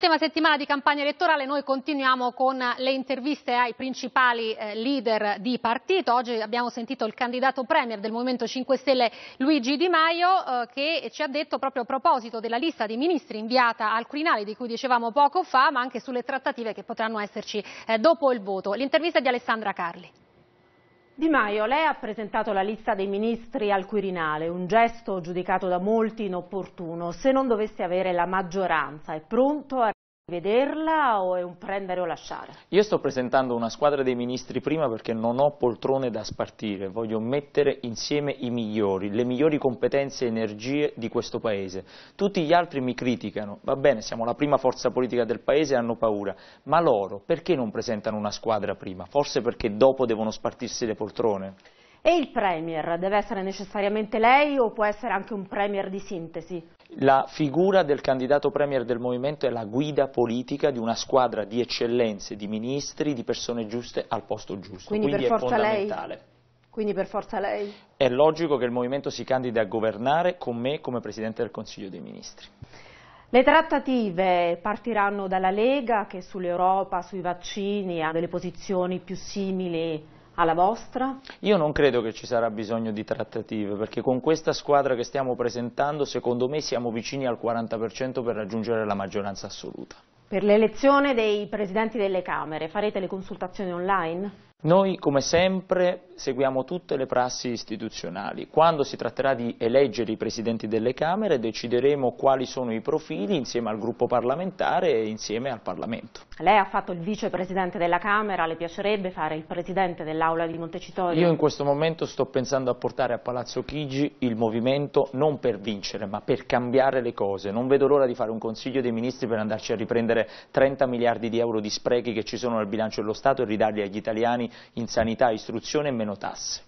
Tema settimana di campagna elettorale, noi continuiamo con le interviste ai principali eh, leader di partito. Oggi abbiamo sentito il candidato premier del Movimento 5 Stelle Luigi Di Maio eh, che ci ha detto proprio a proposito della lista dei ministri inviata al Quirinale di cui dicevamo poco fa, ma anche sulle trattative che potranno esserci eh, dopo il voto. L'intervista di Alessandra Carli. Di Maio, lei ha presentato la lista dei ministri al Quirinale, un gesto giudicato da molti inopportuno. Se non dovesse avere la maggioranza, è pronto a vederla o è un prendere o lasciare? Io sto presentando una squadra dei ministri prima perché non ho poltrone da spartire, voglio mettere insieme i migliori, le migliori competenze e energie di questo Paese. Tutti gli altri mi criticano, va bene, siamo la prima forza politica del Paese e hanno paura, ma loro perché non presentano una squadra prima? Forse perché dopo devono spartirsi le poltrone? E il Premier? Deve essere necessariamente lei o può essere anche un Premier di sintesi? La figura del candidato Premier del Movimento è la guida politica di una squadra di eccellenze, di ministri, di persone giuste al posto giusto. Quindi, Quindi è fondamentale. Lei? Quindi per forza lei? È logico che il Movimento si candidi a governare con me come Presidente del Consiglio dei Ministri. Le trattative partiranno dalla Lega che sull'Europa, sui vaccini ha delle posizioni più simili alla vostra? Io non credo che ci sarà bisogno di trattative, perché con questa squadra che stiamo presentando, secondo me siamo vicini al 40% per raggiungere la maggioranza assoluta. Per l'elezione dei presidenti delle Camere farete le consultazioni online? Noi, come sempre, seguiamo tutte le prassi istituzionali. Quando si tratterà di eleggere i presidenti delle Camere, decideremo quali sono i profili insieme al gruppo parlamentare e insieme al Parlamento. Lei ha fatto il vicepresidente della Camera, le piacerebbe fare il presidente dell'Aula di Montecitorio? Io in questo momento sto pensando a portare a Palazzo Chigi il movimento non per vincere, ma per cambiare le cose. Non vedo l'ora di fare un Consiglio dei Ministri per andarci a riprendere 30 miliardi di euro di sprechi che ci sono nel bilancio dello Stato e ridarli agli italiani in sanità, istruzione e meno tasse.